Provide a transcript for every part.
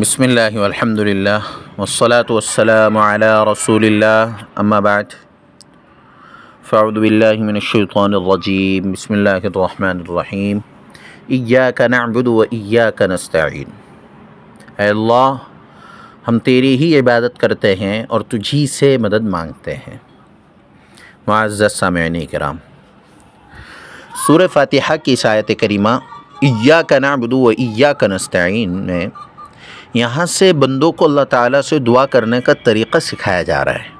बिसमीम् अल्हम्दुलिल्लाह वस्सलातु वस्सलामु अला रसूलिल्लाह अम्मा बाद फ़अऊदु बिल्लाहि मिनश शैतानिर रजीम बिस्मिल्लाहिर रहमानिर रहीम इय्याक नअबुदु व इय्याक नस्तईन ऐ अल्लाह हम तेरी ही इबादत करते हैं और तुझी से मदद मांगते हैं मुआज़्ज़ सामईन कराम सूरह फातिहा की इस आयत करीमा इय्याक नअबुदु व इय्याक नस्तईन में यहाँ से बंदों को अल्लाह ताला से दुआ करने का तरीक़ा सिखाया जा रहा है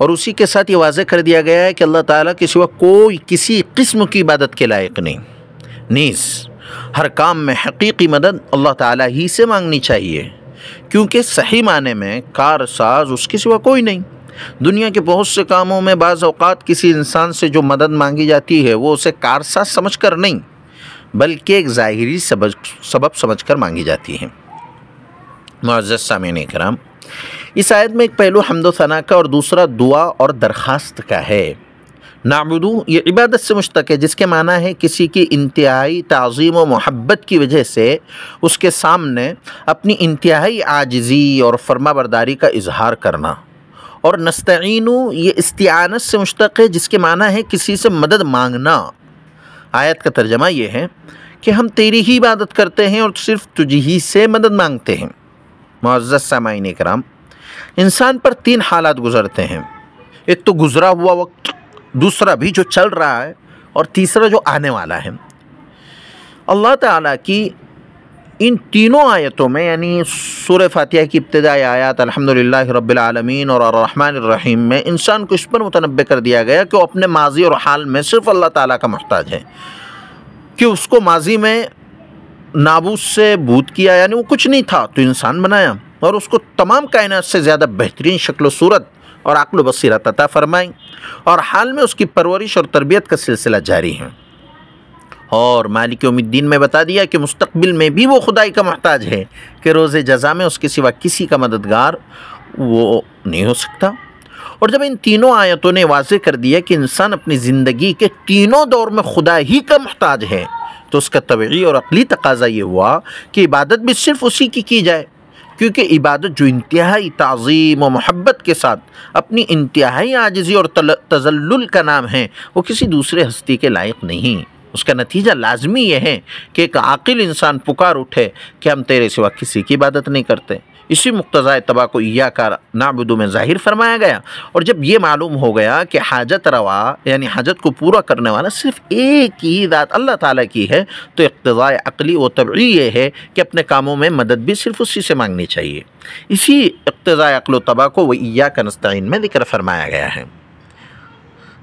और उसी के साथ ये वाजह कर दिया गया है कि अल्लाह ताला के सिवा कोई किसी किस्म की इबादत के लायक नहीं नीज़ हर काम में हकीकी मदद अल्लाह ताला ही से मांगनी चाहिए क्योंकि सही माने में कार साज उसके सिवा कोई नहीं दुनिया के बहुत से कामों में बाज़ किसी इंसान से जो मदद मांगी जाती है वो उसे कारसाज समझ कर नहीं बल्कि एक ज़ाहरी सबक सबब समझ कर मांगी जाती है मुआज़ सामीन कराम इस आयत में एक पहलू हमदोसना का और दूसरा दुआ और दरख्वास्त का है नाबुदू ये इबादत से मुश्तक है जिसके माना है किसी की इंतहाई तज़ीम व मोहब्बत की वजह से उसके सामने अपनी इंतहाई आजजी और फर्मा बरदारी का इजहार करना और नस्तीन ये इस्तियानत से मुश्तक है जिसके माना है किसी से मदद मांगना आयत का तर्जमा ये है कि हम तेरी ही इबादत करते हैं और सिर्फ़ तुझी ही से मदद मांगते हैं मज़्ज़ सामाइन कराम इंसान पर तीन हालात गुजरते हैं एक तो गुज़रा हुआ वक्त दूसरा भी जो चल रहा है और तीसरा जो आने वाला है अल्लाह ताला की इन तीनों आयतों में यानी सूर फातिहा की इब्तदाई आयत अलहमदिल्ला रबालमीन और रहीम में इंसान को इस पर मुतनब कर दिया गया कि वो अपने माजी और हाल में सिर्फ़ अल्लाह ताला का मोहताज है कि उसको माजी में नाबूद से भूत किया यानी वो कुछ नहीं था तो इंसान बनाया और उसको तमाम कायन से ज़्यादा बेहतरीन शक्ल सूरत और अकल बसीरत अता फरमाई और हाल में उसकी परवरिश और तरबियत का सिलसिला जारी है और मालिक उम्मीद्दीन में बता दिया कि मुस्तबिल में भी वो खुदाई का महताज है कि रोज़ जजा में उसके सिवा किसी का मददगार वो नहीं हो सकता और जब इन तीनों आयतों ने वाज कर दिया कि इंसान अपनी ज़िंदगी के तीनों दौर में खुदा ही का महताज है तो उसका तबी और अकली तकाजा ये हुआ कि इबादत भी सिर्फ उसी की की जाए क्योंकि इबादत जो इंतहाई तज़ीम और महब्बत के साथ अपनी इंतहाई आजजी और तजल्ल का नाम है वो किसी दूसरे हस्ती के लायक नहीं उसका नतीजा लाजमी यह है कि एक आकिल इंसान पुकार उठे कि हम तेरे सिवा किसी की इबादत नहीं करते इसी मुक्तज़ा तबा को या का नाबुदू में ज़ाहिर फरमाया गया और जब ये मालूम हो गया कि हाजत रवा यानी हाजत को पूरा करने वाला सिर्फ एक ही दात अल्लाह ताली की है तो इकतज़ा अकली व तबी ये है कि अपने कामों में मदद भी सिर्फ उसी से मांगनी चाहिए इसी इकतज़ा अकल तबा को व या का नस्तिन में जिक्र फरमाया गया है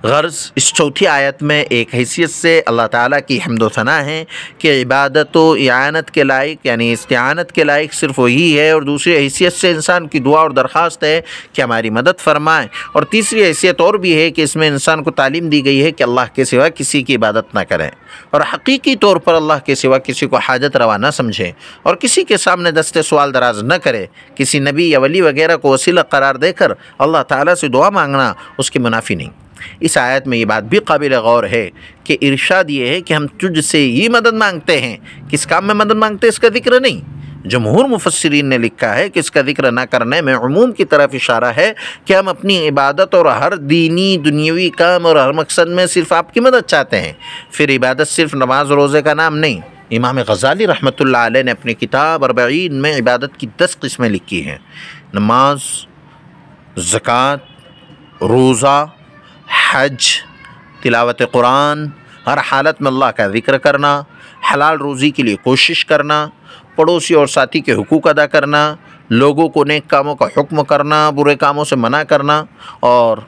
गर्ज़ इस चौथी आयत में एक हैसियत से अल्लाह ताला की हमदोसना है कि इबादत व यानत के लायक यानी इस्तानत के लायक सिर्फ वही है और दूसरी हैसियत से इंसान की दुआ और दरख्वास्त है कि हमारी मदद फरमाएँ और तीसरी हैसियत और भी है कि इसमें इंसान को तालीम दी गई है कि अल्लाह के सिवा किसी की इबादत ना करें और हकीकी तौर पर अल्लाह के सिवा किसी को हाजत रवा ना समझें और किसी के सामने दस्ते सवाल दराज न करें किसी नबी या वली वगैरह को वसीला करार देकर अल्लाह ताली से दुआ मांगना उसकी मुनाफी नहीं इस आयत में ये बात भी काबिल गौर है कि इर्शाद ये है कि हम तुझ से ही मदद मांगते हैं किस काम में मदद मांगते हैं इसका जिक्र नहीं जमहूर मुफसरीन ने लिखा है कि इसका जिक्र ना करने में अमूम की तरफ इशारा है कि हम अपनी इबादत और हर दीनी दुनियावी काम और हर मकसद में सिर्फ आपकी मदद चाहते हैं फिर इबादत सिर्फ नमाज रोज़े का नाम नहीं इमाम गज़ाली रहमत ने अपनी किताब अरबीन में इबादत की दस किस्में लिखी हैं नमाज ज़क़़त रोज़ा हज तिलावत कुरान हर हालत में अल्लाह का ज़िक्र करना हलाल रोज़ी के लिए कोशिश करना पड़ोसी और साथी के हकूक़ अदा करना लोगों को नेक कामों का हुक्म करना बुरे कामों से मना करना और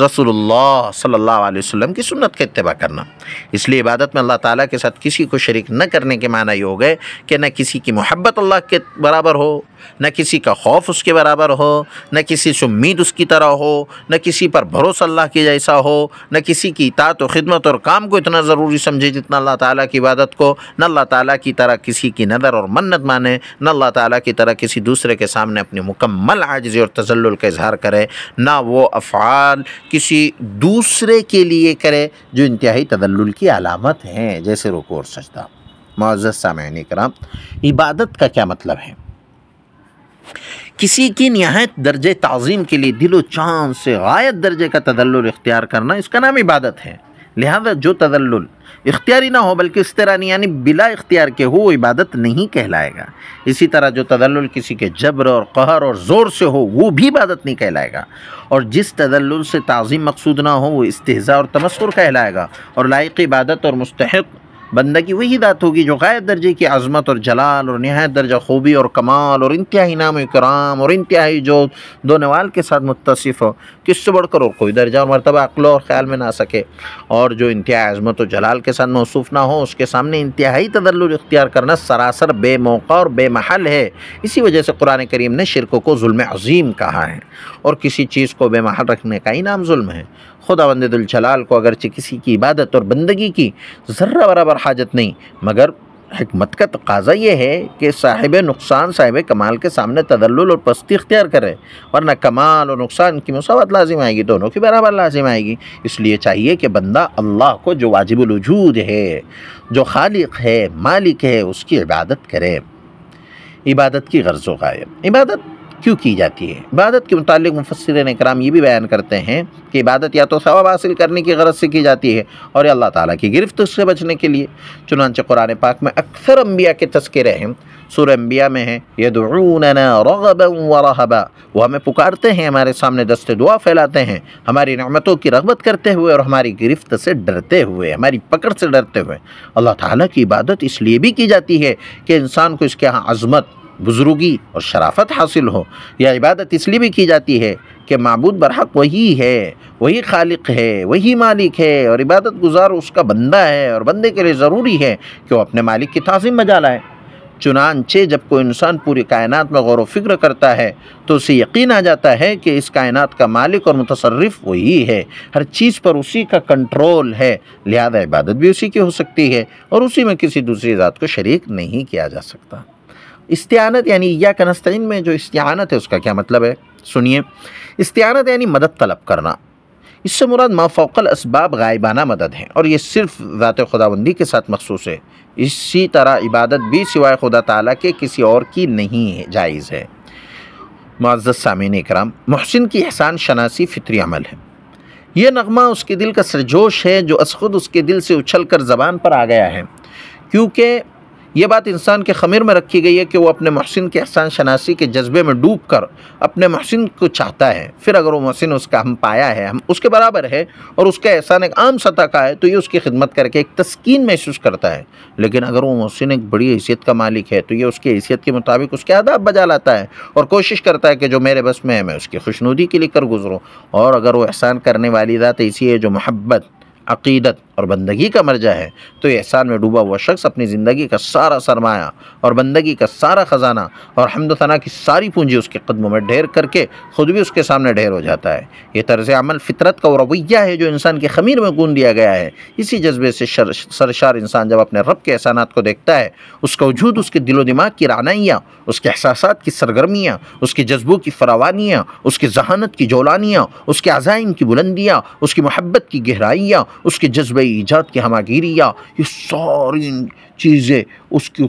रसूलुल्लाह सल्लल्लाहु अलैहि वसल्लम की सुन्नत का इतबा करना इसलिए इबादत में अल्लाह ताला के साथ किसी को शरीक न करने के माना ये हो गए कि न किसी की मोहब्बत अल्लाह के बराबर हो न किसी का खौफ उसके बराबर हो न किसी से उम्मीद उसकी तरह हो न किसी पर भरोसा अल्लाह के जैसा हो न किसी की इतात व खिदमत और काम को इतना ज़रूरी समझे जितना अल्लाह ताला की इबादत को न अल्लाह ताला की तरह किसी की नज़र और मन्नत माने न अल्लाह ताला की तरह किसी दूसरे के सामने अपनी मुकम्मल आजजी और तजल्ल का इजहार करे ना वो अफ़ाल किसी दूसरे के लिए करे जो इंतहाई तदल्ल की अलामत हैं जैसे रुको और सजदा मुआज़ सामने कराम इबादत का क्या मतलब है किसी की नहायत दर्ज तज़ीम के लिए दिलो चांद से गायत दर्जे का तदल इख्तियार करना इसका नाम इबादत है लिहाजा जो तदल इख्तियारी ना हो बल्कि इस तरह यानी बिला इख्तियार के हो वो इबादत नहीं कहलाएगा इसी तरह जो तदल्ल किसी के जबर और कहर और ज़ोर से हो वो भी इबादत नहीं कहलाएगा और जिस तदल्ल से तज़ीम मकसूद ना हो वो इस्तेजा और तमस्र कहलाएगा और लायक इबादत और मुस्तक बंदा की वही दात होगी जो गायब दर्जे की आज़मत और जलाल और नहायत दर्जा खूबी और कमाल और इंतहाई नाम कराम और इंतहाई जो दो नवाल के साथ मुतसिफ़ हो किससे बढ़कर और कोई दर्जा और मरतबा अकलो और ख्याल में ना सके और जो इंतहा आज़मत और जलाल के साथ मौसू ना हो उसके सामने इंतहाई तदल इख्तियार करना सरासर बेमौका और बेमहल है इसी वजह से कुरान करीम ने शिरक को म अजीम कहा है और किसी चीज़ को बेमहल रखने का ही नाम जुल्म है खुदा बंद को अगरचे किसी की इबादत और बंदगी की ज़र्रा बराबर हाजत नहीं मगर हमत का तकाजा ये है कि साहिब नुकसान साहिब कमाल के सामने तदल्ल और पस्ती इख्तियार करे वरना कमाल और नुकसान की मसावत लाजिम आएगी दोनों की बराबर लाजिम आएगी इसलिए चाहिए कि बंदा अल्लाह को जो वाजिबलूद है जो खालिक है मालिक है उसकी इबादत करे इबादत की गर्ज़ गायब इबादत क्यों की जाती है इबादत के मतलब मुफसर ने कराम ये भी बयान करते हैं कि इबादत या तो सवाब हासिल करने की गरज से की जाती है और अल्लाह ताला की गिरफ्त से बचने के लिए चुनाच कुरान पाक में अक्सर अम्बिया के तस्करे हैं सुर अम्बिया में हैं ये रगबा वो हमें पुकारते हैं हमारे सामने दस्त दुआ फैलाते हैं हमारी नमतों की रगबत करते हुए और हमारी गिरफ्त से डरते हुए हमारी पकड़ से डरते हुए अल्लाह ताली की इबादत इसलिए भी की जाती है कि इंसान को इसके यहाँ अजमत बुज़ुर्गी और शराफत हासिल हो यह इबादत इसलिए भी की जाती है कि मबूद बरहक वही है वही खालिक है वही मालिक है और इबादत गुजार उसका बंदा है और बंदे के लिए ज़रूरी है कि वह अपने मालिक की तज़ीम मजा लाए चुनानचे जब कोई इंसान पूरी कायनात में गौर वफिक्र करता है तो उसे यकीन आ जाता है कि इस कायनात का मालिक और मुतसरफ वही है हर चीज़ पर उसी का कंट्रोल है लिहाजा इबादत भी उसी की हो सकती है और उसी में किसी दूसरी ज़ात को शरीक नहीं किया जा सकता इस्तियानत यानी या कनस्तैन में जो इस्तियानत है उसका क्या मतलब है सुनिए इस्तियानत यानी मदद तलब करना इससे मुराद माफोकल इसबाब गायबाना मदद है और ये सिर्फ ज़ात खुदाबंदी के साथ मखसूस है इसी तरह इबादत भी सिवाय खुदा ताला के किसी और की नहीं है जायज़ है मुआज़ सामिन कराम महसिन की एहसान शनासी फितरी अमल है यह नगमा उसके दिल का सरजोश है जो असखुद उसके दिल से उछल कर ज़बान पर आ गया है क्योंकि ये बात इंसान के खमीर में रखी गई है कि वो अपने महसिन के एहसान शनासी के जज्बे में डूब कर अपने महसिन को चाहता है फिर अगर वो महसिन उसका हम पाया है हम उसके बराबर है और उसका एहसान एक आम सतह का है तो ये उसकी खिदमत करके एक तस्कीन महसूस करता है लेकिन अगर वो महसिन एक बड़ी हैसियत का मालिक है तो ये उसकी हैसियत के मुताबिक उसके आदाब बजा लाता है और कोशिश करता है कि जो मेरे बस में है मैं उसकी खुशनुदी के लिए कर गुजरूँ और अगर वो एहसान करने वाली रात ऐसी है जो महब्बत अकीदत और बंदगी का मर्जा है तो एहसान में डूबा हुआ शख्स अपनी ज़िंदगी का सारा सरमाया और बंदगी का सारा ख़जाना और हमदना की सारी पूंजी उसके कदमों में ढेर करके ख़ुद भी उसके सामने ढेर हो जाता है ये तर्ज अमल फितरत का रवैया है जो इंसान के खमीर में गून दिया गया है इसी जज्बे से शर, सरशार इंसान जब अपने रब के एहसानात को देखता है उसका वजूद उसके दिलो दिमाग की रानाइयाँ उसके एहसास की सरगर्मियाँ उसके जज्बों की फरावानियाँ उसकी जहानत की जोलानियाँ उसके अज़ाइम की बुलंदियाँ उसकी मोहब्बत की गहराइयाँ उसके जज्बे गई इज्जत की या ये सारी चीज़ें उसकी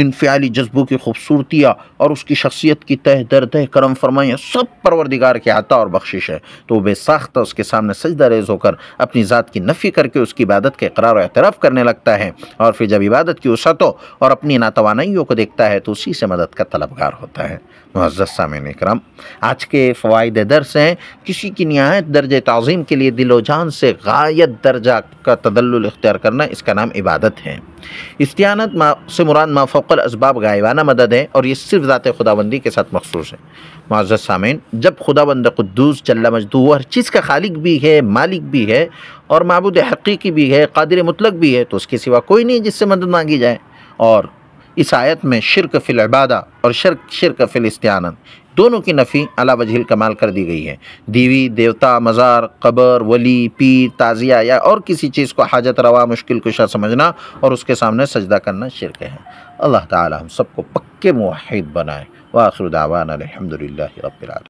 इनफियाली जज्बों की खूबसूरतियाँ और उसकी शख्सियत की तह दर तह करम फरमाइयाँ सब परवरदिगार के आता और बख्शिश है तो वह बेसाख्ता उसके सामने सजदा रेज होकर अपनी ज़ात की नफ़ी करके उसकी इबादत के करार और एतराफ़ करने लगता है और फिर जब इबादत की उसतों और अपनी नातवानाइयों को देखता है तो उसी से मदद का तलबगार होता है मुहजत सामिन इक्राम आज के फ़वाद दर्स हैं किसी की नहायत दर्ज तज़ीम के लिए दिलोजान से गायत दर्जा का तदल करना इसका नाम इबादत है इस्तियानत से मुराद माफ़ पर इसबाब गायबाना मदद है और ये सिर्फ ज़ात खुदाबंदी के साथ मखसूस है माजत सामीन जब खुदाबंद कुद्दूस चल्ला मजदू हर चीज़ का खालिक भी है मालिक भी है और मबूद हकीकी भी है कादिर मुतलक भी है तो उसके सिवा कोई नहीं जिससे मदद मांगी जाए और इस आयत में शिरक फिल इबादा और शर्क शिरक फिल इस्तानत दोनों की नफ़ी अला वजहिल कमाल कर दी गई है दीवी देवता मज़ार कबर वली पीर ताज़िया या और किसी चीज़ को हाजत रवा मुश्किल कुशा समझना और उसके सामने सजदा करना शिरक है अल्लाह ताला हम सबको पक्के मुहिद बनाए दावान अलहमदिल्ला